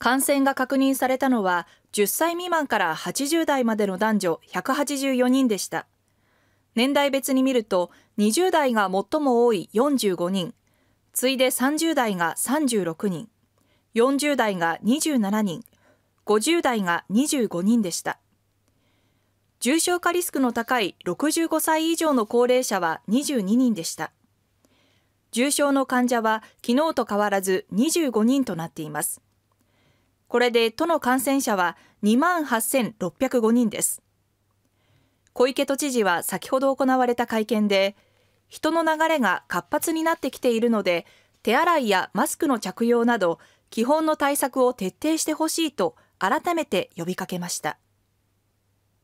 感染が確認されたのは10歳未満から80代までの男女184人でした。年代別に見ると20代が最も多い45人、次いで30代が36人、40代が27人、50代が25人でした。重症化リスクの高い65歳以上の高齢者は22人でした。重症の患者は昨日と変わらず25人となっています。これで都の感染者は2 8605人です。小池都知事は先ほど行われた会見で、人の流れが活発になってきているので、手洗いやマスクの着用など、基本の対策を徹底してほしいと改めて呼びかけました。